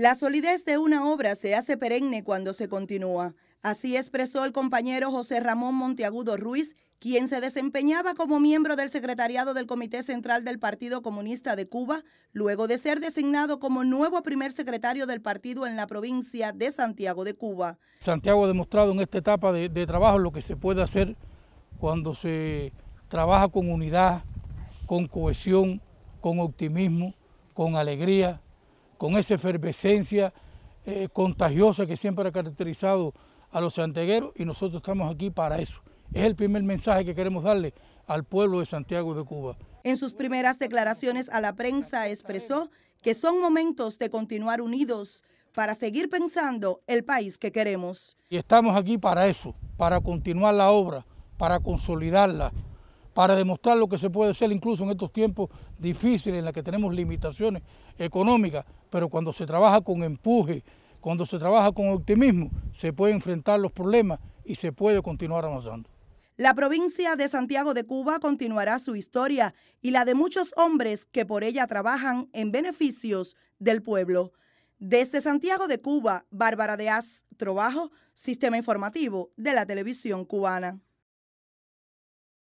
La solidez de una obra se hace perenne cuando se continúa. Así expresó el compañero José Ramón Monteagudo Ruiz, quien se desempeñaba como miembro del secretariado del Comité Central del Partido Comunista de Cuba, luego de ser designado como nuevo primer secretario del partido en la provincia de Santiago de Cuba. Santiago ha demostrado en esta etapa de, de trabajo lo que se puede hacer cuando se trabaja con unidad, con cohesión, con optimismo, con alegría, con esa efervescencia eh, contagiosa que siempre ha caracterizado a los santegueros y nosotros estamos aquí para eso. Es el primer mensaje que queremos darle al pueblo de Santiago de Cuba. En sus primeras declaraciones a la prensa expresó que son momentos de continuar unidos para seguir pensando el país que queremos. Y estamos aquí para eso, para continuar la obra, para consolidarla, para demostrar lo que se puede hacer incluso en estos tiempos difíciles en los que tenemos limitaciones económicas, pero cuando se trabaja con empuje, cuando se trabaja con optimismo, se puede enfrentar los problemas y se puede continuar avanzando. La provincia de Santiago de Cuba continuará su historia y la de muchos hombres que por ella trabajan en beneficios del pueblo. Desde Santiago de Cuba, Bárbara de As, Trabajo, Sistema Informativo de la Televisión Cubana.